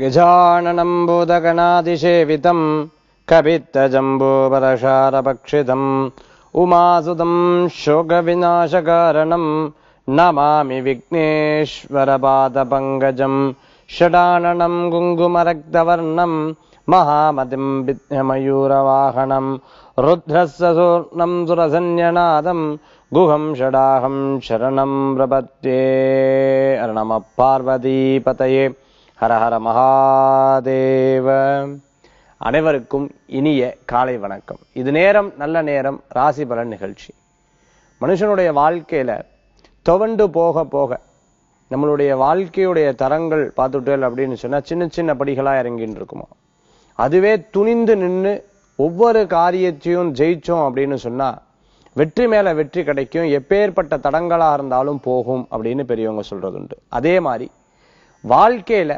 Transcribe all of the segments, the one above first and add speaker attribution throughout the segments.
Speaker 1: गजाननं बोदगणादिसेवितम् कवित्तजम्बोषारभक्षिदम् उमासुदम् शोकविनाशकारणम् नमामि विघ्नेश्वरपादपङ्गजम् षडाननम् गुङ्गुमरक्तवर्णं महामतिम् विद्य रुद्रस्य सुवर्णम् सुरसन्यनादम् गुहम् षडाहम् शरणम् प्रपत्ये पार्वतीपतये ஹரஹர மகாதேவ அனைவருக்கும் இனிய காலை வணக்கம் இது நேரம் நல்ல நேரம் ராசி பலன் நிகழ்ச்சி மனுஷனுடைய வாழ்க்கையில துவண்டு போக போக நம்மளுடைய வாழ்க்கையுடைய தரங்கள் பார்த்துட்டு அப்படின்னு சொன்னா சின்ன சின்ன படிகளாக இறங்கின்னு இருக்குமோ அதுவே துணிந்து நின்று ஒவ்வொரு காரியத்தையும் ஜெயிச்சோம் அப்படின்னு சொன்னா வெற்றி மேல வெற்றி கிடைக்கும் எப்பேற்பட்ட தடங்களாக இருந்தாலும் போகும் அப்படின்னு பெரியவங்க சொல்றது உண்டு அதே மாதிரி வாழ்க்கையில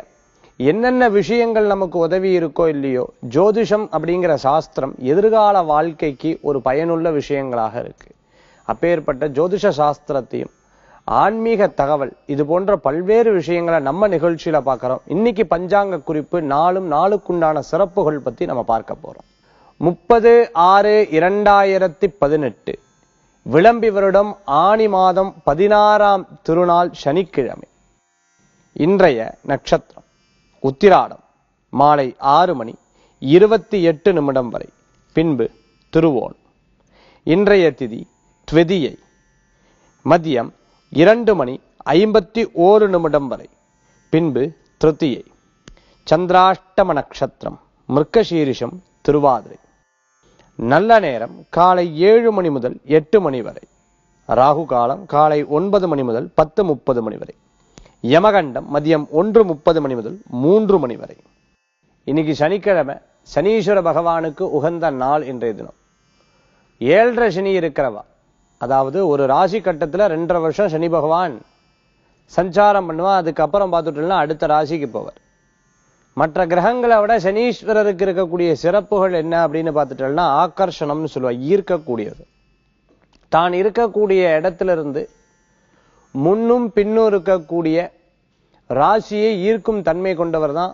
Speaker 1: என்னென்ன விஷயங்கள் நமக்கு உதவி இருக்கோ இல்லையோ ஜோதிஷம் அப்படிங்கிற சாஸ்திரம் எதிர்கால வாழ்க்கைக்கு ஒரு பயனுள்ள விஷயங்களாக இருக்கு அப்பேற்பட்ட ஜோதிஷ சாஸ்திரத்தையும் ஆன்மீக தகவல் இது போன்ற பல்வேறு விஷயங்களை நம்ம நிகழ்ச்சியில பார்க்கிறோம் இன்னைக்கு பஞ்சாங்க குறிப்பு நாளும் நாளுக்குண்டான சிறப்புகள் பத்தி நம்ம பார்க்க போறோம் முப்பது ஆறு இரண்டாயிரத்தி பதினெட்டு விளம்பி வருடம் ஆணி மாதம் பதினாறாம் திருநாள் சனிக்கிழமை இன்றைய நட்சத்திரம் உத்திராடம் மாலை ஆறு மணி இருபத்தி எட்டு நிமிடம் வரை பின்பு திருவோணம் இன்றைய திதி ட்வெதியை மதியம் இரண்டு மணி ஐம்பத்தி ஓரு நிமிடம் வரை பின்பு திருத்தியை சந்திராஷ்டம நட்சத்திரம் மிருக்கசீரிஷம் திருவாதிரை நல்ல நேரம் காலை ஏழு மணி முதல் எட்டு மணி வரை ராகு காலம் காலை ஒன்பது மணி முதல் பத்து முப்பது மணி வரை யமகண்டம் மதியம் ஒன்று முப்பது மணி முதல் மூன்று மணி வரை இன்னைக்கு சனிக்கிழமை சனீஸ்வர பகவானுக்கு உகந்த நாள் இன்றைய தினம் ஏழரை சனி இருக்கிறவா அதாவது ஒரு ராசி கட்டத்தில் ரெண்டரை வருஷம் சனி பகவான் சஞ்சாரம் பண்ணுவான் அதுக்கப்புறம் பார்த்துட்டோம்னா அடுத்த ராசிக்கு போவார் மற்ற கிரகங்களை விட சனீஸ்வரருக்கு இருக்கக்கூடிய சிறப்புகள் என்ன அப்படின்னு பார்த்துட்டோம்னா ஆக்கர்ஷணம்னு சொல்லுவா ஈர்க்கக்கூடியது தான் இருக்கக்கூடிய இடத்திலிருந்து முன்னும் பின்னும் இருக்கக்கூடிய ராசியை ஈர்க்கும் தன்மை கொண்டவர் தான்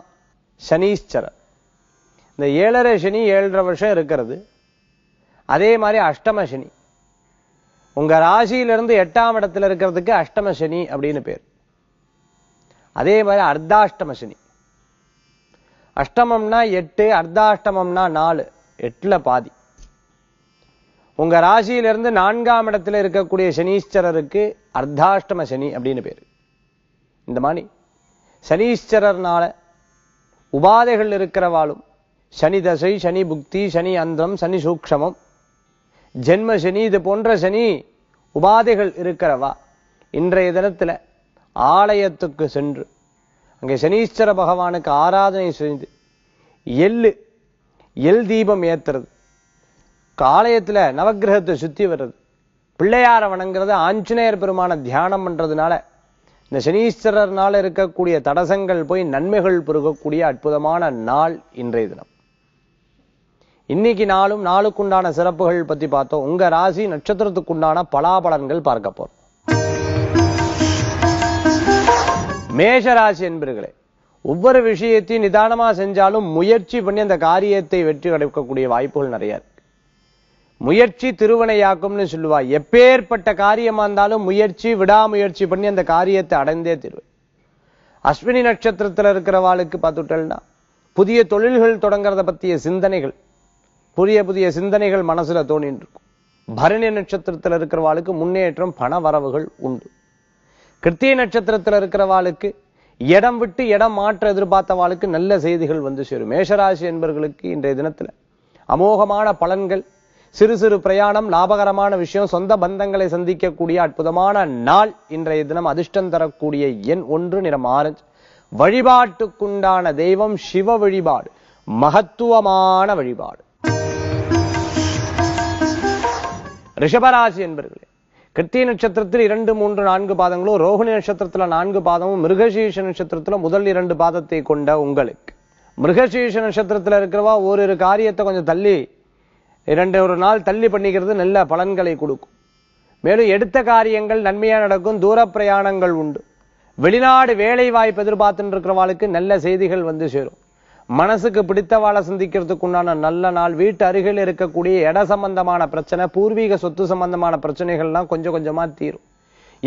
Speaker 1: சனீஸ்வரர் இந்த ஏழரை சனி ஏழரை வருஷம் இருக்கிறது அதே மாதிரி அஷ்டம சனி உங்க ராசியிலிருந்து எட்டாம் இடத்துல இருக்கிறதுக்கு அஷ்டம சனி அப்படின்னு பேர் அதே மாதிரி அர்த்தாஷ்டம சனி அஷ்டமம்னா எட்டு அர்த்தாஷ்டமம்னா நாலு எட்டுல பாதி உங்க ராசியிலிருந்து நான்காம் இடத்துல இருக்கக்கூடிய சனீஸ்வரருக்கு அர்த்தாஷ்டம சனி அப்படின்னு பேர் இந்த மாதிரி சனீஸ்வரர்னால உபாதைகள் இருக்கிறவாளும் சனி தசை சனி புக்தி சனி அந்தம் சனி சூக்ஷமம் ஜென்ம சனி இது போன்ற சனி உபாதைகள் இருக்கிறவா இன்றைய தினத்தில் ஆலயத்துக்கு சென்று அங்கே சனீஸ்வர பகவானுக்கு ஆராதனை செய்து எள்ளு எல் தீபம் ஏத்துறது காலயத்தில் நவகிரகத்தை சுத்தி வர்றது பிள்ளையார வணங்குறது ஆஞ்சநேயர் பெருமான தியானம் பண்றதுனால இந்த சனீஸ்வரர்னால இருக்கக்கூடிய தடசங்கள் போய் நன்மைகள் பெருகக்கூடிய அற்புதமான நாள் இன்றைய தினம் இன்னைக்கு நாளும் நாளுக்குண்டான சிறப்புகள் பத்தி பார்த்தோம் உங்க ராசி நட்சத்திரத்துக்குண்டான பலாபலன்கள் பார்க்க போறோம் மேஷ ராசி என்பர்களே ஒவ்வொரு விஷயத்தையும் நிதானமா செஞ்சாலும் முயற்சி பண்ணி அந்த காரியத்தை வெற்றி கிடைக்கக்கூடிய வாய்ப்புகள் நிறைய இருக்கு முயற்சி திருவனையாக்கும்னு சொல்லுவா எப்பேற்பட்ட காரியமா இருந்தாலும் முயற்சி விடாமுயற்சி பண்ணி அந்த காரியத்தை அடைந்தே தருவேன் அஸ்வினி நட்சத்திரத்தில் இருக்கிறவாளுக்கு பார்த்துட்டா புதிய தொழில்கள் தொடங்குறத பற்றிய சிந்தனைகள் புதிய புதிய சிந்தனைகள் மனசுல தோணின்னு இருக்கும் பரணி நட்சத்திரத்தில் இருக்கிறவாளுக்கு முன்னேற்றம் பண வரவுகள் உண்டு கிருத்திய நட்சத்திரத்தில் இருக்கிறவாளுக்கு இடம் விட்டு இடம் மாற்ற எதிர்பார்த்தவாளுக்கு நல்ல செய்திகள் வந்து சேரும் மேஷராசி என்பவர்களுக்கு இன்றைய தினத்தில் அமோகமான பலன்கள் சிறு சிறு பிரயாணம் லாபகரமான விஷயம் சொந்த பந்தங்களை சந்திக்கக்கூடிய அற்புதமான நாள் இன்றைய தினம் அதிர்ஷ்டம் தரக்கூடிய எண் ஒன்று நிறம் ஆரஞ்சு வழிபாட்டுக்குண்டான தெய்வம் சிவ வழிபாடு மகத்துவமான வழிபாடு ரிஷபராசி என்பர்களே கிருத்திய நட்சத்திரத்தில் இரண்டு மூன்று நான்கு பாதங்களும் ரோஹிணி நட்சத்திரத்தில் நான்கு பாதமும் மிருகசீஷ நட்சத்திரத்தில் முதல் இரண்டு பாதத்தை கொண்ட உங்களுக்கு மிருகசீஷ நட்சத்திரத்தில் இருக்கிறவா ஒரு காரியத்தை கொஞ்சம் தள்ளி இரண்டு ஒரு நாள் தள்ளி பண்ணிக்கிறது நல்ல பலன்களை கொடுக்கும் மேலும் எடுத்த காரியங்கள் நன்மையாக நடக்கும் தூர பிரயாணங்கள் உண்டு வெளிநாடு வேலை வாய்ப்பு எதிர்பார்த்துருக்கிறவாளுக்கு நல்ல செய்திகள் வந்து சேரும் மனசுக்கு பிடித்தவாளை சந்திக்கிறதுக்கு உண்டான நல்ல நாள் வீட்டு அருகில் இருக்கக்கூடிய இட சம்பந்தமான பிரச்சனை பூர்வீக சொத்து சம்பந்தமான பிரச்சனைகள்லாம் கொஞ்சம் கொஞ்சமாக தீரும்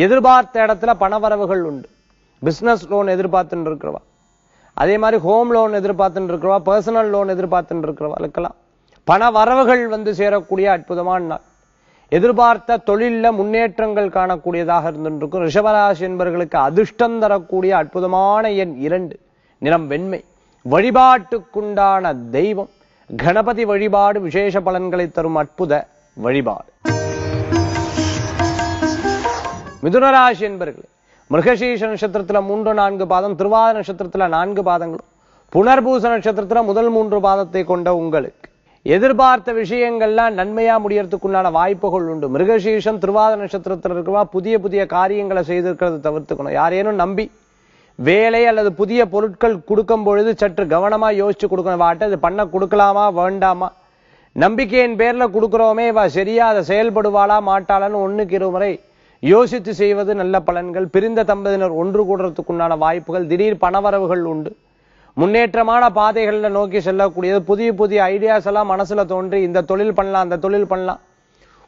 Speaker 1: எதிர்பார்த்த இடத்துல பணவரவுகள் உண்டு பிஸ்னஸ் லோன் எதிர்பார்த்துட்டு இருக்கிறவா அதே மாதிரி ஹோம் லோன் எதிர்பார்த்துட்டு இருக்கிறவா பர்சனல் லோன் எதிர்பார்த்துட்டு இருக்கிறவா இருக்கலாம் பண வரவுகள் வந்து சேரக்கூடிய அற்புதமான நாள் எதிர்பார்த்த தொழில முன்னேற்றங்கள் காணக்கூடியதாக இருந்துருக்கும் ரிஷபராசி என்பவர்களுக்கு அதிர்ஷ்டம் தரக்கூடிய அற்புதமான எண் இரண்டு நிறம் வெண்மை வழிபாட்டுக்குண்டான தெய்வம் கணபதி வழிபாடு விசேஷ பலன்களை தரும் அற்புத வழிபாடு மிதுனராசி என்பர்கள் மிருகசீஷ நட்சத்திரத்தில் மூன்று நான்கு பாதம் திருவாத நட்சத்திரத்தில் நான்கு பாதங்களும் புனர்பூச நட்சத்திரத்தில் முதல் மூன்று பாதத்தை கொண்ட உங்களுக்கு எதிர்பார்த்த விஷயங்கள்லாம் நன்மையா உண்டான வாய்ப்புகள் உண்டு மிருகசீஷம் திருவாத நட்சத்திரத்தில் இருக்கவா புதிய புதிய காரியங்களை செய்திருக்கிறது தவிர்த்துக்கணும் யாரேனும் நம்பி வேலை அல்லது புதிய பொருட்கள் கொடுக்கும் பொழுது சற்று கவனமா யோசிச்சு கொடுக்கணும் வாட்ட இது பண்ண கொடுக்கலாமா வேண்டாமா நம்பிக்கையின் பேர்ல கொடுக்குறோமே வா சரியா அதை செயல்படுவாளா மாட்டாளான்னு ஒண்ணுக்கு இருமுறை யோசித்து செய்வது நல்ல பலன்கள் பிரிந்த தம்பதியினர் ஒன்று கூடுறதுக்குண்டான வாய்ப்புகள் திடீர் பணவரவுகள் உண்டு முன்னேற்றமான பாதைகளில் நோக்கி செல்லக்கூடியது புதிய புதிய ஐடியாஸ் எல்லாம் மனசுல தோன்றி இந்த தொழில் பண்ணலாம் அந்த தொழில் பண்ணலாம்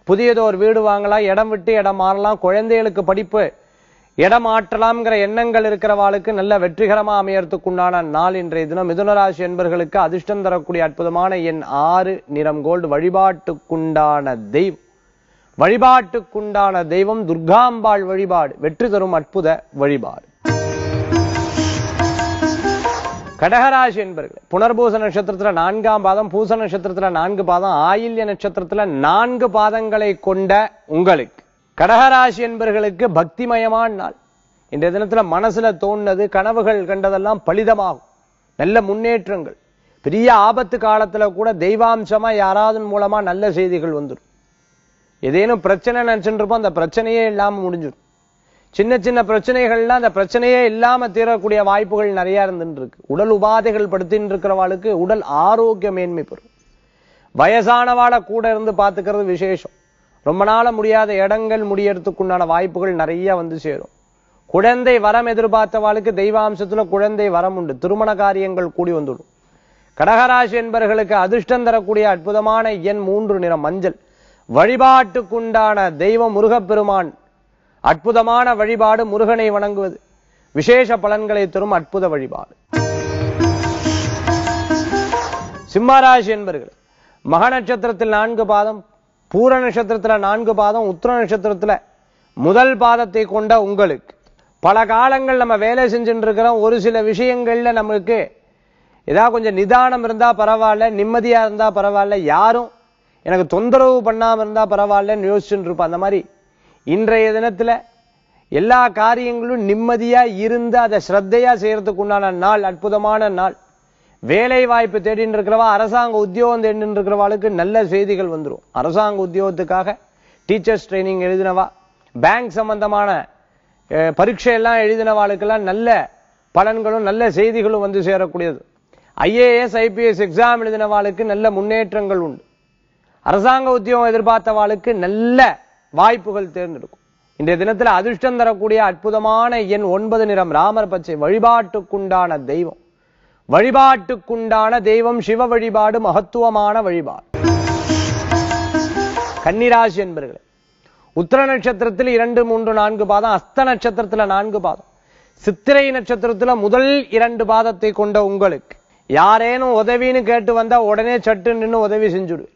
Speaker 1: புதியதோ ஒரு வீடு வாங்கலாம் இடம் விட்டு இடம் மாறலாம் குழந்தைகளுக்கு படிப்பு இடம் ஆற்றலாம்ங்கிற எண்ணங்கள் இருக்கிறவாளுக்கு நல்ல வெற்றிகரமாக அமையறதுக்குண்டான நாள் இன்றைய தினம் மிதுனராசி என்பர்களுக்கு அதிர்ஷ்டம் தரக்கூடிய அற்புதமான என் ஆறு நிறம் கோல்டு வழிபாட்டுக்குண்டான தெய்வம் வழிபாட்டுக்குண்டான தெய்வம் துர்காம்பாள் வழிபாடு வெற்றி தரும் அற்புத வழிபாடு கடகராசி என்பர்கள் புனர்பூச நட்சத்திரத்தில் நான்காம் பாதம் பூச நட்சத்திரத்தில் நான்கு பாதம் ஆயில்ய நட்சத்திரத்தில் நான்கு பாதங்களை கொண்ட உங்களுக்கு கடகராசி என்பர்களுக்கு பக்திமயமான நாள் இந்த தினத்தில் மனசில் தோணுனது கனவுகள் கண்டதெல்லாம் பலிதமாகும் நல்ல முன்னேற்றங்கள் பெரிய ஆபத்து காலத்தில் கூட தெய்வாம்சமாக யாராவது மூலமாக நல்ல செய்திகள் வந்துடும் ஏதேனும் பிரச்சனை நினைச்சுருப்போம் அந்த பிரச்சனையே இல்லாமல் முடிஞ்சிடும் சின்ன சின்ன பிரச்சனைகள்லாம் அந்த பிரச்சனையே இல்லாம தீரக்கூடிய வாய்ப்புகள் நிறைய இருந்துருக்கு உடல் உபாதைகள் படுத்தின்னு இருக்கிறவாளுக்கு உடல் ஆரோக்கிய மேன்மை பெறும் வயசானவாட கூட இருந்து பாத்துக்கிறது விசேஷம் ரொம்ப நாள முடியாத இடங்கள் முடியறதுக்குண்டான வாய்ப்புகள் நிறைய வந்து சேரும் குழந்தை வரம் எதிர்பார்த்தவாளுக்கு தெய்வாம்சத்துல குழந்தை வரம் உண்டு திருமண காரியங்கள் கூடி வந்துடும் கடகராசி என்பவர்களுக்கு அதிர்ஷ்டம் தரக்கூடிய அற்புதமான எண் மூன்று நிறம் மஞ்சள் வழிபாட்டுக்குண்டான தெய்வம் முருகப்பெருமான் அற்புதமான வழிபாடு முருகனை வணங்குவது விசேஷ பலன்களை தரும் அற்புத வழிபாடு சிம்மராசி என்பர்கள் மக நட்சத்திரத்தில் நான்கு பாதம் பூர நட்சத்திரத்தில் நான்கு பாதம் உத்திர நட்சத்திரத்தில் முதல் பாதத்தை கொண்ட உங்களுக்கு பல காலங்கள் நம்ம வேலை செஞ்சுட்டு இருக்கிறோம் ஒரு சில விஷயங்களில் நமக்கு ஏதாவது கொஞ்சம் நிதானம் இருந்தால் பரவாயில்ல நிம்மதியாக இருந்தால் பரவாயில்ல யாரும் எனக்கு தொந்தரவு பண்ணாமல் இருந்தால் பரவாயில்லன்னு யோசிச்சுட்டு இருப்போம் அந்த மாதிரி இன்றைய தினத்தில் எல்லா காரியங்களும் நிம்மதியாக இருந்து அதை ஸ்ரத்தையா செய்யறதுக்கு உண்டான நாள் அற்புதமான நாள் வேலை வாய்ப்பு தேடிட்டு இருக்கிறவா அரசாங்க உத்தியோகம் தேடின்னு இருக்கிறவாளுக்கு நல்ல செய்திகள் வந்துடும் அரசாங்க உத்தியோகத்துக்காக டீச்சர்ஸ் ட்ரைனிங் எழுதினவா பேங்க் சம்பந்தமான பரீட்சையெல்லாம் எழுதினவாளுக்கெல்லாம் நல்ல பலன்களும் நல்ல செய்திகளும் வந்து சேரக்கூடியது ஐஏஎஸ் ஐபிஎஸ் எக்ஸாம் எழுதினவாளுக்கு நல்ல முன்னேற்றங்கள் உண்டு அரசாங்க உத்தியோகம் எதிர்பார்த்தவாளுக்கு நல்ல வாய்ப்புகள் தேர்ந்தெடுக்கும் இன்றைய தினத்தில் அதிர்ஷ்டம் தரக்கூடிய அற்புதமான எண் ஒன்பது நிறம் ராமர் பச்சை வழிபாட்டுக்குண்டான தெய்வம் வழிபாட்டுக்குண்டான தெய்வம் சிவ வழிபாடு மகத்துவமான வழிபாடு கன்னிராசி என்பர்களே உத்திர நட்சத்திரத்தில் இரண்டு மூன்று நான்கு பாதம் அஸ்த நட்சத்திரத்தில் நான்கு பாதம் சித்திரை நட்சத்திரத்தில் முதல் இரண்டு பாதத்தை கொண்ட உங்களுக்கு யாரேனும் உதவின்னு கேட்டு வந்தா உடனே சட்டு நின்று உதவி செஞ்சுடுவேன்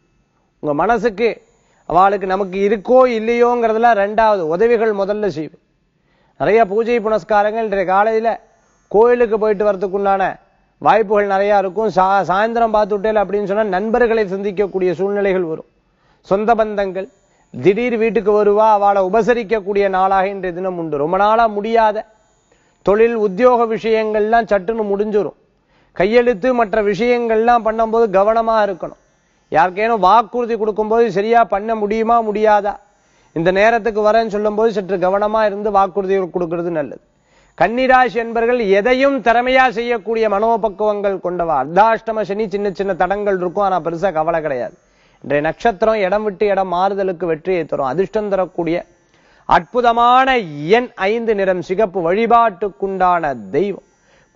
Speaker 1: உங்க மனசுக்கு அவளுக்கு நமக்கு இருக்கோ இல்லையோங்கிறதுல ரெண்டாவது உதவிகள் முதல்ல செய்வோம் நிறைய பூஜை புனஸ்காரங்கள் இன்றைய காலையில் கோயிலுக்கு போயிட்டு வரத்துக்குண்டான வாய்ப்புகள் நிறையா இருக்கும் சா சாயந்தரம் பார்த்துட்டேல் அப்படின்னு சொன்னால் நண்பர்களை சந்திக்கக்கூடிய சூழ்நிலைகள் வரும் சொந்த பந்தங்கள் திடீர் வீட்டுக்கு வருவா அவளை உபசரிக்கக்கூடிய நாளாக இன்றைய தினம் உண்டு ரொம்ப நாளாக முடியாத தொழில் உத்தியோக விஷயங்கள்லாம் சட்டுன்னு முடிஞ்சிடும் கையெழுத்து மற்ற விஷயங்கள்லாம் பண்ணும்போது கவனமாக இருக்கணும் யாருக்கேனும் வாக்குறுதி கொடுக்கும்போது சரியா பண்ண முடியுமா முடியாதா இந்த நேரத்துக்கு வரேன்னு சொல்லும்போது சற்று கவனமா இருந்து வாக்குறுதி கொடுக்கிறது நல்லது கன்னிராசி என்பர்கள் எதையும் திறமையா செய்யக்கூடிய மனோபக்குவங்கள் கொண்டவா அர்த்தாஷ்டம சனி சின்ன சின்ன தடங்கள் இருக்கும் ஆனா பெருசா கவலை கிடையாது இன்றைய நட்சத்திரம் இடம் விட்டு இடம் மாறுதலுக்கு வெற்றியை தரும் அதிர்ஷ்டம் தரக்கூடிய அற்புதமான எண் ஐந்து நிறம் சிகப்பு வழிபாட்டுக்குண்டான தெய்வம்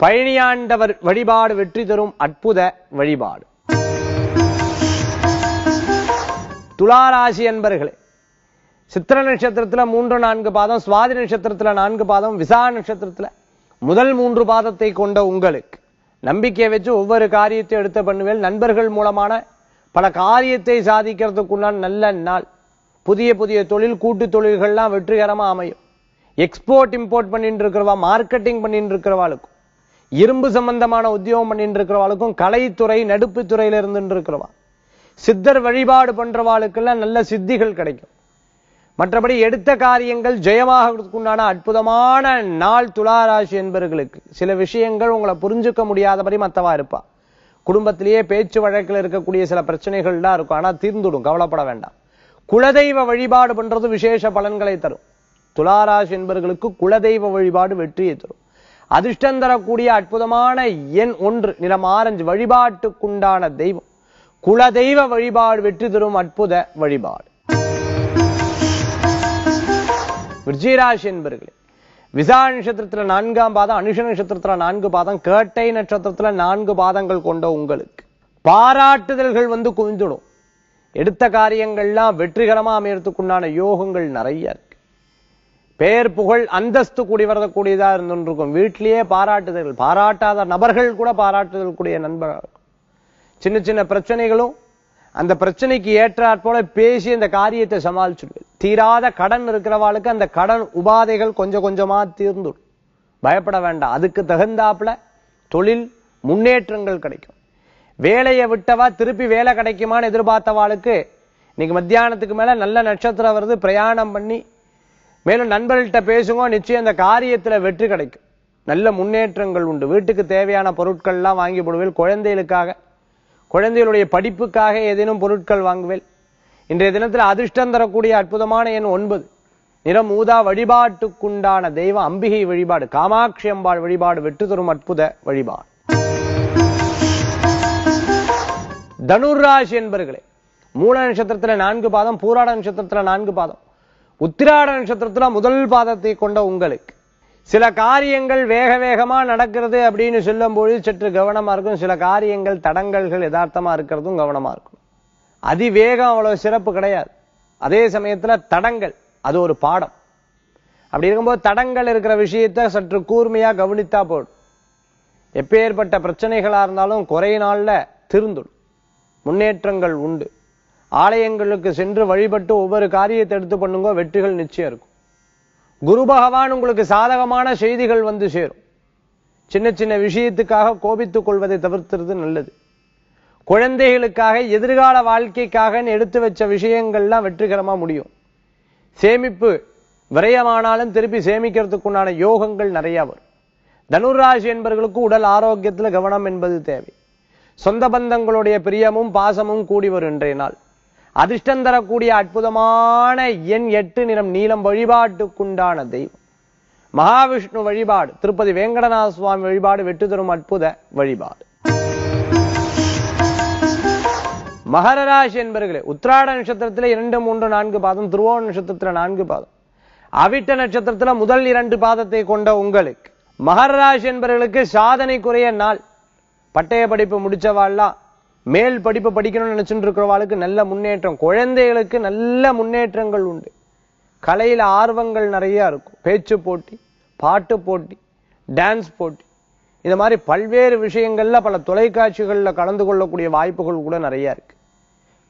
Speaker 1: பழனியாண்டவர் வழிபாடு வெற்றி தரும் அற்புத வழிபாடு துளாராசி என்பர்களே சித்திர நட்சத்திரத்தில் மூன்று நான்கு பாதம் சுவாதி நட்சத்திரத்தில் நான்கு பாதம் விசா நட்சத்திரத்தில் முதல் மூன்று பாதத்தை கொண்ட உங்களுக்கு நம்பிக்கையை வச்சு ஒவ்வொரு காரியத்தை எடுத்த பண்ணுவேல் நண்பர்கள் மூலமான பல காரியத்தை சாதிக்கிறதுக்குண்டான நல்ல நாள் புதிய புதிய தொழில் கூட்டு தொழில்கள்லாம் வெற்றிகரமாக அமையும் எக்ஸ்போர்ட் இம்போர்ட் பண்ணிட்டு இருக்கிறவா மார்க்கெட்டிங் பண்ணிட்டு இருக்கிறவாளுக்கும் இரும்பு சம்பந்தமான உத்தியோகம் பண்ணிட்டு இருக்கிறவாளுக்கும் கலைத்துறை நடுப்புத்துறையில் இருந்துட்டு இருக்கிறவா சித்தர் வழிபாடு பண்றவாளுக்கெல்லாம் நல்ல சித்திகள் கிடைக்கும் மற்றபடி எடுத்த காரியங்கள் உண்டான அற்புதமான நாள் துளாராசி என்பவர்களுக்கு சில விஷயங்கள் உங்களை புரிஞ்சுக்க முடியாதபடி மற்றவா இருப்பா குடும்பத்திலேயே பேச்சு வழக்கில் இருக்கக்கூடிய சில பிரச்சனைகள்லாம் இருக்கும் ஆனால் தீர்ந்துடும் கவலைப்பட வேண்டாம் குலதெய்வ வழிபாடு பண்றது விசேஷ பலன்களை தரும் துளாராசி என்பவர்களுக்கு குலதெய்வ வழிபாடு வெற்றியை தரும் அதிர்ஷ்டம் தரக்கூடிய அற்புதமான எண் ஒன்று நிலம் ஆரஞ்சு வழிபாட்டுக்குண்டான தெய்வம் குலதெய்வ வழிபாடு வெற்றி தரும் அற்புத வழிபாடு விஜயராசி என்பர்களே விசா நட்சத்திரத்துல நான்காம் பாதம் அனுஷ நட்சத்திரத்துல நான்கு பாதம் கேட்டை நட்சத்திரத்துல நான்கு பாதங்கள் கொண்ட உங்களுக்கு பாராட்டுதல்கள் வந்து குவிந்துடும் எடுத்த காரியங்கள்லாம் வெற்றிகரமா அமையறதுக்குண்டான யோகங்கள் நிறைய இருக்கு பேர் புகழ் அந்தஸ்து கூடி வரக்கூடியதா இருந்துருக்கும் வீட்டிலேயே பாராட்டுதல்கள் பாராட்டாத நபர்கள் கூட பாராட்டுதல் கூடிய நண்பர்கள் சின்ன சின்ன பிரச்சனைகளும் அந்த பிரச்சனைக்கு ஏற்றாற் போல பேசி அந்த காரியத்தை சமாளிச்சுடுவேன் தீராத கடன் இருக்கிறவாளுக்கு அந்த கடன் உபாதைகள் கொஞ்சம் கொஞ்சமா தீர்ந்துடும் பயப்பட வேண்டாம் அதுக்கு தகுந்தாப்புல தொழில் முன்னேற்றங்கள் கிடைக்கும் வேலையை விட்டவா திருப்பி வேலை கிடைக்குமான்னு எதிர்பார்த்தவாளுக்கு இன்னைக்கு மத்தியானத்துக்கு மேல நல்ல நட்சத்திரம் வருது பிரயாணம் பண்ணி மேலும் நண்பர்கள்ட்ட பேசுங்க நிச்சயம் அந்த காரியத்துல வெற்றி கிடைக்கும் நல்ல முன்னேற்றங்கள் உண்டு வீட்டுக்கு தேவையான பொருட்கள்லாம் வாங்கி போடுவேன் குழந்தைகளுக்காக குழந்தைகளுடைய படிப்புக்காக ஏதேனும் பொருட்கள் வாங்குவேல் இன்றைய தினத்தில் அதிர்ஷ்டம் தரக்கூடிய அற்புதமான எண் ஒன்பது நிறம் ஊதா வழிபாட்டுக்குண்டான தெய்வ அம்பிகை வழிபாடு காமாட்சி அம்பாள் வழிபாடு வெற்றி தரும் அற்புத வழிபாடு தனுர்ராசி என்பர்களே மூல நட்சத்திரத்துல நான்கு பாதம் பூராட நட்சத்திரத்துல நான்கு பாதம் உத்திராட நட்சத்திரத்துல முதல் பாதத்தை கொண்ட உங்களுக்கு சில காரியங்கள் வேக வேகமாக நடக்கிறது அப்படின்னு சொல்லும்போது சற்று கவனமாக இருக்கும் சில காரியங்கள் தடங்கல்கள் யதார்த்தமாக இருக்கிறதும் கவனமாக இருக்கும் அதிவேகம் அவ்வளோ சிறப்பு கிடையாது அதே சமயத்தில் தடங்கள் அது ஒரு பாடம் அப்படி இருக்கும்போது தடங்கள் இருக்கிற விஷயத்தை சற்று கூர்மையாக கவனித்தா போடும் எப்பேற்பட்ட பிரச்சனைகளாக இருந்தாலும் குறை நாளில் திருந்துடும் முன்னேற்றங்கள் உண்டு ஆலயங்களுக்கு சென்று வழிபட்டு ஒவ்வொரு காரியத்தை எடுத்து பண்ணுங்க வெற்றிகள் நிச்சயம் இருக்கும் குரு பகவான் உங்களுக்கு சாதகமான செய்திகள் வந்து சேரும் சின்ன சின்ன விஷயத்துக்காக கோபித்துக் கொள்வதை தவிர்த்துறது நல்லது குழந்தைகளுக்காக எதிர்கால வாழ்க்கைக்காக எடுத்து வச்ச விஷயங்கள்லாம் வெற்றிகரமா முடியும் சேமிப்பு விரயமானாலும் திருப்பி சேமிக்கிறதுக்குண்டான யோகங்கள் நிறைய வரும் தனுராசி என்பவர்களுக்கு உடல் ஆரோக்கியத்தில் கவனம் என்பது தேவை சொந்த பந்தங்களுடைய பிரியமும் பாசமும் கூடி வரும் இன்றைய நாள் அதிர்ஷ்டம் தரக்கூடிய அற்புதமான எண் எட்டு நிறம் நீளம் வழிபாட்டுக்குண்டான தெய்வம் மகாவிஷ்ணு வழிபாடு திருப்பதி வெங்கடநாத சுவாமி வழிபாடு வெற்றி தரும் அற்புத வழிபாடு மகர ராசி என்பர்களே உத்திராட நட்சத்திரத்தில் இரண்டு மூன்று நான்கு பாதம் துருவோ நட்சத்திரத்தில் நான்கு பாதம் அவிட்ட நட்சத்திரத்தில் முதல் இரண்டு பாதத்தை கொண்ட உங்களுக்கு மகர ராசி சாதனை சாதனைக்குரிய நாள் பட்டய படிப்பு முடிச்சவாள்லாம் மேல் படிப்பு படிக்கணும்னு நினைச்சுட்டு இருக்கிறவாளுக்கு நல்ல முன்னேற்றம் குழந்தைகளுக்கு நல்ல முன்னேற்றங்கள் உண்டு கலையில் ஆர்வங்கள் நிறைய இருக்கும் பேச்சு போட்டி பாட்டு போட்டி டான்ஸ் போட்டி இந்த மாதிரி பல்வேறு விஷயங்கள்ல பல தொலைக்காட்சிகளில் கலந்து கொள்ளக்கூடிய வாய்ப்புகள் கூட நிறைய இருக்கு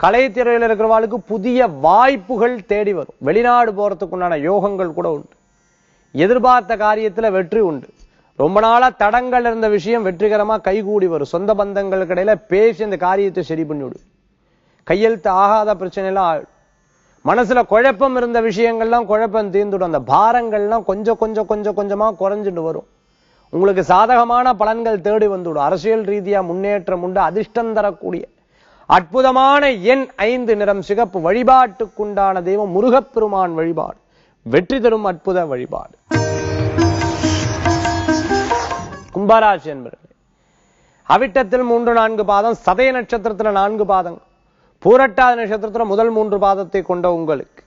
Speaker 1: கலைத்துறையில் இருக்கிறவாளுக்கு புதிய வாய்ப்புகள் தேடி வரும் வெளிநாடு போறதுக்குண்டான யோகங்கள் கூட உண்டு எதிர்பார்த்த காரியத்தில் வெற்றி உண்டு ரொம்ப நாளா தடங்கள் இருந்த விஷயம் வெற்றிகரமா கைகூடி வரும் சொந்த பந்தங்களுக்கு இடையில பேசி இந்த காரியத்தை சரி பண்ணிவிடு கையெழுத்து ஆகாத பிரச்சனை எல்லாம் மனசுல குழப்பம் இருந்த விஷயங்கள்லாம் குழப்பம் தீர்ந்துடும் அந்த பாரங்கள்லாம் கொஞ்சம் கொஞ்சம் கொஞ்சம் கொஞ்சமா குறைஞ்சிட்டு வரும் உங்களுக்கு சாதகமான பலன்கள் தேடி வந்துவிடும் அரசியல் ரீதியா முன்னேற்றம் உண்டு அதிர்ஷ்டம் தரக்கூடிய அற்புதமான எண் ஐந்து நிறம் சிகப்பு வழிபாட்டுக்குண்டான தெய்வம் முருகப்பெருமான் வழிபாடு வெற்றி தரும் அற்புத வழிபாடு கும்பராசி என்பர்கள் அவிட்டத்தில் மூன்று நான்கு பாதம் சதய நட்சத்திரத்தில் நான்கு பாதம் பூரட்டாத நட்சத்திரத்தில் முதல் மூன்று பாதத்தை கொண்ட உங்களுக்கு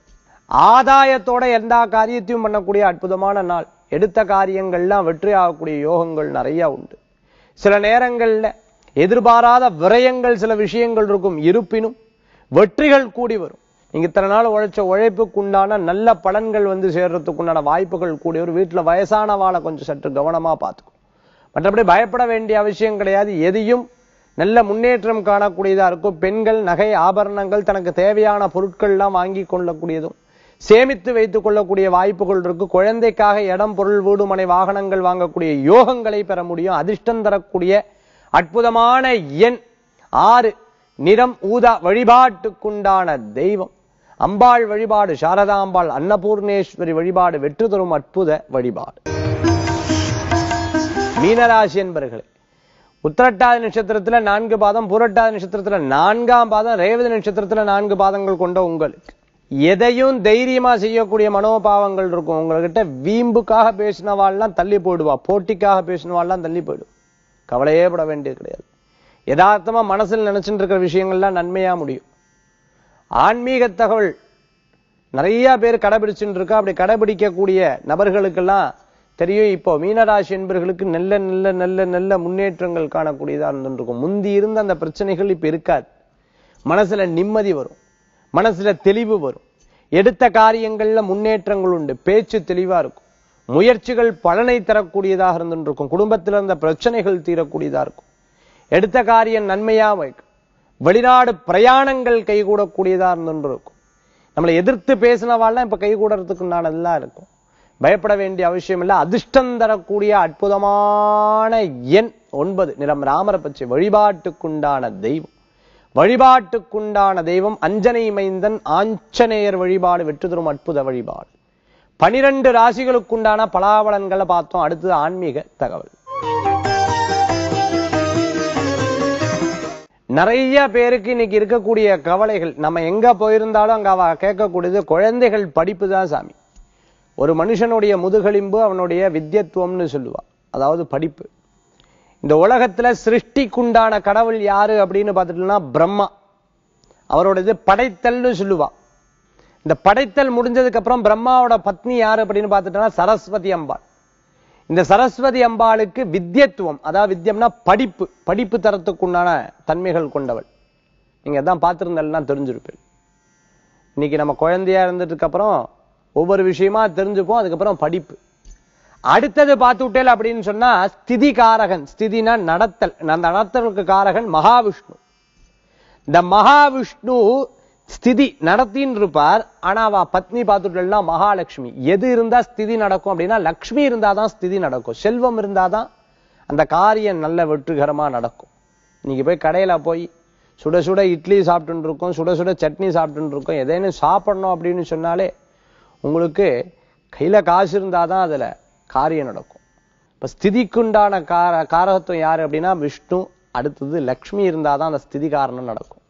Speaker 1: ஆதாயத்தோட எல்லா காரியத்தையும் பண்ணக்கூடிய அற்புதமான நாள் எடுத்த காரியங்கள்லாம் வெற்றி ஆகக்கூடிய யோகங்கள் நிறைய உண்டு சில நேரங்களில் எதிர்பாராத விரயங்கள் சில விஷயங்கள் இருக்கும் இருப்பினும் வெற்றிகள் கூடி வரும் நீங்க இத்தனை நாள் உழைச்ச உழைப்புக்கு உண்டான நல்ல பலன்கள் வந்து சேர்றதுக்கு உண்டான வாய்ப்புகள் கூடி வரும் வீட்டில் வயசானவாளை கொஞ்சம் சற்று கவனமா பார்த்துக்கும் மற்றபடி பயப்பட வேண்டிய அவசியம் கிடையாது எதையும் நல்ல முன்னேற்றம் காணக்கூடியதாக இருக்கும் பெண்கள் நகை ஆபரணங்கள் தனக்கு தேவையான பொருட்கள் எல்லாம் வாங்கி கொள்ளக்கூடியதும் சேமித்து வைத்துக் கொள்ளக்கூடிய வாய்ப்புகள் இருக்கு குழந்தைக்காக இடம் பொருள் வீடு மனை வாகனங்கள் வாங்கக்கூடிய யோகங்களை பெற முடியும் அதிர்ஷ்டம் தரக்கூடிய அற்புதமான எண் ஆறு நிறம் ஊதா வழிபாட்டுக்குண்டான தெய்வம் அம்பாள் வழிபாடு சாரதா அம்பாள் அன்னபூர்ணேஸ்வரி வழிபாடு வெற்றி தரும் அற்புத வழிபாடு மீனராசி என்பர்களே உத்திரட்டாதி நட்சத்திரத்தில் நான்கு பாதம் புரட்டாதி நட்சத்திரத்தில் நான்காம் பாதம் ரேவதி நட்சத்திரத்தில் நான்கு பாதங்கள் கொண்ட உங்களுக்கு எதையும் தைரியமா செய்யக்கூடிய மனோபாவங்கள் இருக்கும் உங்ககிட்ட வீம்புக்காக பேசினவாள்லாம் தள்ளி போயிடுவா போட்டிக்காக பேசினவாள்லாம் தள்ளி போயிடும் கவலையே பட வேண்டியது கிடையாது யதார்த்தமா மனசில் நினைச்சுட்டு இருக்கிற விஷயங்கள்லாம் நன்மையா முடியும் ஆன்மீக தகவல் நிறைய பேர் கடைபிடிச்சுட்டு இருக்கா அப்படி கடைபிடிக்கக்கூடிய நபர்களுக்கெல்லாம் தெரியும் இப்போ மீனராசி என்பர்களுக்கு நல்ல நல்ல நல்ல நல்ல முன்னேற்றங்கள் காணக்கூடியதாக இருந்துருக்கும் முந்தி இருந்த அந்த பிரச்சனைகள் இப்போ இருக்காது மனசில் நிம்மதி வரும் மனசில் தெளிவு வரும் எடுத்த காரியங்களில் முன்னேற்றங்கள் உண்டு பேச்சு தெளிவாக இருக்கும் முயற்சிகள் பலனை தரக்கூடியதாக இருந்துருக்கும் குடும்பத்தில் இருந்த பிரச்சனைகள் தீரக்கூடியதாக இருக்கும் எடுத்த காரியம் நன்மையாக வைக்கும் வெளிநாடு பிரயாணங்கள் கைகூடக்கூடியதாக இருந்துருக்கும் நம்மளை எதிர்த்து பேசினவாள்லாம் இப்போ கைகூடுறதுக்கு நான் நல்லா இருக்கும் பயப்பட வேண்டிய அவசியம் இல்லை அதிர்ஷ்டம் தரக்கூடிய அற்புதமான எண் ஒன்பது நிலம் ராமர பச்சை வழிபாட்டுக்குண்டான தெய்வம் வழிபாட்டுக்குண்டான தெய்வம் அஞ்சனை மைந்தன் ஆஞ்சநேயர் வழிபாடு வெற்றி தரும் அற்புத வழிபாடு பனிரெண்டு ராசிகளுக்குண்டான பலாபலன்களை பார்த்தோம் அடுத்தது ஆன்மீக தகவல் நிறைய பேருக்கு இன்னைக்கு இருக்கக்கூடிய கவலைகள் நம்ம எங்க போயிருந்தாலும் அங்க கேட்கக்கூடியது குழந்தைகள் படிப்பு தான் சாமி ஒரு மனுஷனுடைய முதுகெலும்பு அவனுடைய வித்தியத்துவம்னு சொல்லுவான் அதாவது படிப்பு இந்த உலகத்துல சிருஷ்டிக்குண்டான கடவுள் யாரு அப்படின்னு பார்த்துட்டோம்னா பிரம்மா அவரோடது படைத்தல்னு சொல்லுவான் இந்த படைத்தல் முடிஞ்சதுக்கு அப்புறம் பிரம்மாவோட பத்னி யாரு அப்படின்னு பார்த்துட்டோம்னா சரஸ்வதி அம்பாள் இந்த சரஸ்வதி அம்பாளுக்கு வித்தியத்துவம் அதாவது வித்தியம்னா படிப்பு படிப்பு தரத்துக்குண்டான தன்மைகள் கொண்டவள் நீங்கள் தான் பார்த்துருந்தாலும் தெரிஞ்சிருப்பேன் இன்னைக்கு நம்ம குழந்தையா இருந்ததுக்கு அப்புறம் ஒவ்வொரு விஷயமா தெரிஞ்சுப்போம் அதுக்கப்புறம் படிப்பு அடுத்தது பார்த்து விட்டேல் அப்படின்னு சொன்னா ஸ்திதி காரகன் ஸ்திதினா நடத்தல் அந்த நடத்தலுக்கு காரகன் மகாவிஷ்ணு இந்த மகாவிஷ்ணு ஸ்திதி நடத்தின்னு இருப்பார் ஆனா அவ பத்னி பார்த்துட்டா மகாலட்சுமி எது இருந்தா ஸ்திதி நடக்கும் அப்படின்னா லக்ஷ்மி இருந்தாதான் ஸ்திதி நடக்கும் செல்வம் இருந்தாதான் அந்த காரியம் நல்ல வெற்றிகரமா நடக்கும் இன்னைக்கு போய் கடையில போய் சுட சுட இட்லி சாப்பிட்டுருக்கோம் சுட சுட சட்னி இருக்கும் எதேன்னு சாப்பிடணும் அப்படின்னு சொன்னாலே உங்களுக்கு கையில் காசு இருந்தால் தான் அதில் காரியம் நடக்கும் இப்போ ஸ்திதிக்குண்டான கார காரகத்துவம் யார் அப்படின்னா விஷ்ணு அடுத்தது லக்ஷ்மி இருந்தால் தான் அந்த ஸ்திதி காரணம் நடக்கும்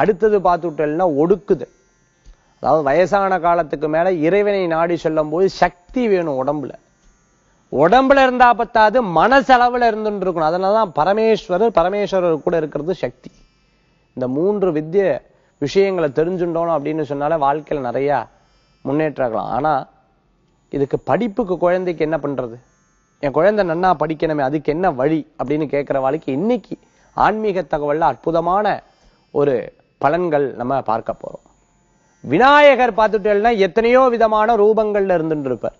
Speaker 1: அடுத்தது பார்த்துட்டோம்னா ஒடுக்குது அதாவது வயசான காலத்துக்கு மேலே இறைவனை நாடி சொல்லும் போது சக்தி வேணும் உடம்புல உடம்புல இருந்தா பத்தாது மனசளவில் இருந்துட்டு இருக்கணும் அதனால தான் பரமேஸ்வரர் பரமேஸ்வரர் கூட இருக்கிறது சக்தி இந்த மூன்று வித்திய விஷயங்களை தெரிஞ்சுட்டோம் அப்படின்னு சொன்னால வாழ்க்கையில் நிறையா முன்னேற்றாகலாம் ஆனால் இதுக்கு படிப்புக்கு குழந்தைக்கு என்ன பண்ணுறது என் குழந்தை நன்னா படிக்கணுமே அதுக்கு என்ன வழி அப்படின்னு கேட்குற வாழ்க்கை இன்னைக்கு ஆன்மீக தகவலில் அற்புதமான ஒரு பலன்கள் நம்ம பார்க்க போகிறோம் விநாயகர் பார்த்துட்டேன்னா எத்தனையோ விதமான ரூபங்கள்ல இருந்துட்டு இருப்பார்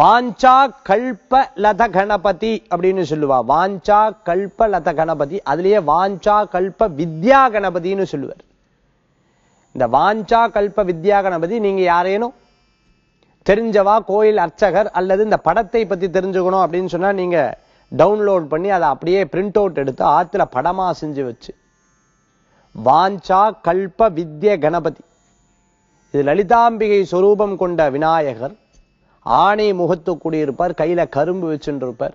Speaker 1: வாஞ்சா கல்ப லத கணபதி அப்படின்னு சொல்லுவா வாஞ்சா கல்ப லத கணபதி அதுலயே வாஞ்சா கல்ப வித்யா கணபதினு சொல்லுவார் இந்த வாஞ்சா கல்ப வித்யாகணபதி நீங்க யாரேனும் தெரிஞ்சவா கோயில் அர்ச்சகர் அல்லது இந்த படத்தை பத்தி தெரிஞ்சுக்கணும் அப்படின்னு சொன்னா நீங்க டவுன்லோட் பண்ணி அதை அப்படியே பிரிண்ட் அவுட் எடுத்து ஆத்துல படமா செஞ்சு வச்சு வாஞ்சா கல்ப வித்ய கணபதி இது லலிதாம்பிகை சொரூபம் கொண்ட விநாயகர் ஆணை முகத்து கூடியிருப்பார் கையில கரும்பு வச்சுருப்பார்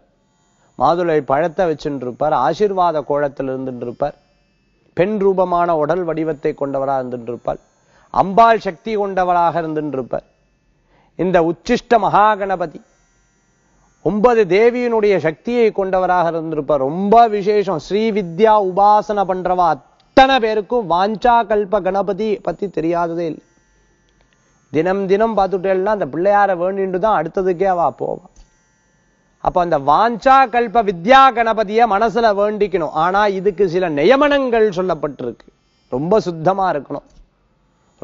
Speaker 1: மாதுளை பழத்தை வச்சுருப்பார் ஆசிர்வாத ஆசீர்வாத கோலத்தில் இருந்துருப்பார் பெண் ரூபமான உடல் வடிவத்தை கொண்டவராக இருந்துருப்பாள் அம்பாள் சக்தி கொண்டவராக இருந்திருப்பார் இந்த உச்சிஷ்ட மகாகணபதி ஒன்பது தேவியினுடைய சக்தியை கொண்டவராக இருந்திருப்பார் ரொம்ப விசேஷம் ஸ்ரீ வித்யா உபாசனை பண்றவா அத்தனை பேருக்கும் வாஞ்சா கல்ப கணபதி பத்தி தெரியாததே இல்லை தினம் தினம் பார்த்துட்டேன்னா அந்த பிள்ளையார வேண்டிட்டு தான் அடுத்ததுக்கே அவ போவா அப்போ அந்த வாஞ்சா கல்ப வித்யா கணபதியை மனசுல வேண்டிக்கணும் ஆனா இதுக்கு சில நியமனங்கள் சொல்லப்பட்டிருக்கு ரொம்ப சுத்தமா இருக்கணும்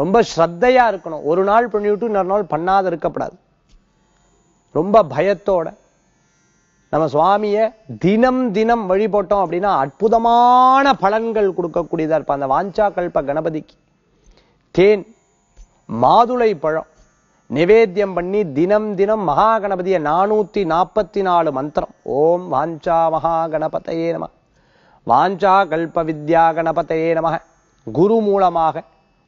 Speaker 1: ரொம்ப ஸ்ரத்தையா இருக்கணும் ஒரு நாள் பண்ணிவிட்டு இன்னொரு நாள் பண்ணாத இருக்கப்படாது ரொம்ப பயத்தோட நம்ம சுவாமிய தினம் தினம் வழிபட்டோம் அப்படின்னா அற்புதமான பலன்கள் கொடுக்கக்கூடியதா இருப்ப அந்த வாஞ்சா கல்ப கணபதிக்கு தேன் மாதுளை பழம் நிவேத்தியம் பண்ணி தினம் தினம் மகா கணபதியை நானூத்தி நாற்பத்தி நாலு மந்திரம் ஓம் வாஞ்சா மகா கணபதையே நம வாஞ்சா கல்ப வித்யா கணபதையே நம குரு மூலமாக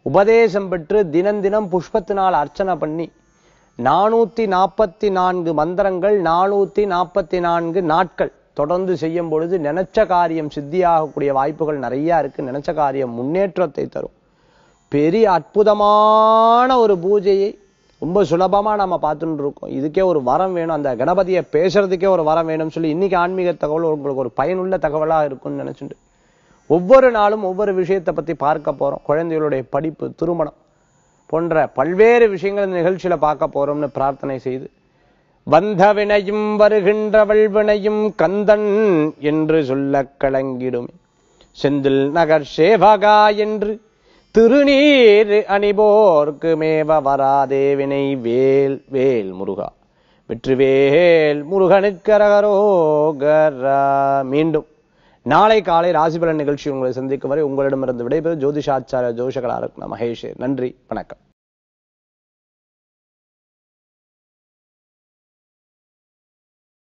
Speaker 1: உபதேசம் பெற்று தினம் தினம் புஷ்பத்தினால் அர்ச்சனை பண்ணி நானூத்தி நாற்பத்தி நான்கு மந்திரங்கள் நானூத்தி நாற்பத்தி நான்கு நாட்கள் தொடர்ந்து செய்யும் பொழுது நினைச்ச காரியம் சித்தியாகக்கூடிய வாய்ப்புகள் நிறைய இருக்கு நினைச்ச காரியம் முன்னேற்றத்தை தரும் பெரிய அற்புதமான ஒரு பூஜையை ரொம்ப சுலபமாக நம்ம பார்த்துட்டு இருக்கோம் இதுக்கே ஒரு வரம் வேணும் அந்த கணபதியை பேசுறதுக்கே ஒரு வரம் வேணும்னு சொல்லி இன்னைக்கு ஆன்மீக தகவல் உங்களுக்கு ஒரு பயனுள்ள தகவலாக இருக்கும்னு நினச்சிட்டு ஒவ்வொரு நாளும் ஒவ்வொரு விஷயத்தை பற்றி பார்க்க போகிறோம் குழந்தைகளுடைய படிப்பு திருமணம் போன்ற பல்வேறு விஷயங்கள் இந்த நிகழ்ச்சியில் பார்க்க போகிறோம்னு பிரார்த்தனை செய்து வந்த வினையும் வருகின்றவள் வினையும் கந்தன் என்று சொல்ல கலங்கிடுமே செந்தில் நகர் சேவகா என்று திருநீர் அணிபோர்க்கு மேவ வராதேவினை வேல் வேல் முருகா வெற்றிவேல் முருகனுக்கரகரோகரா மீண்டும் நாளை காலை ராசிபலன் நிகழ்ச்சி உங்களை சந்திக்கும் வரை உங்களிடமிருந்து விடைபெறும் ஜோதிஷாச்சார ஜோஷகலாருக்கு மகேஷ் நன்றி வணக்கம்